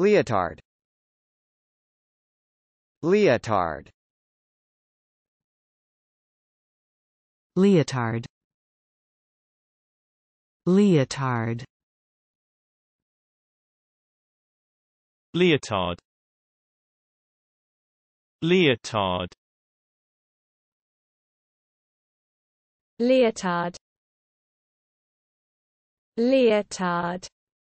Leotard Leotard Leotard Leotard Leotard Leotard Leotard Leotard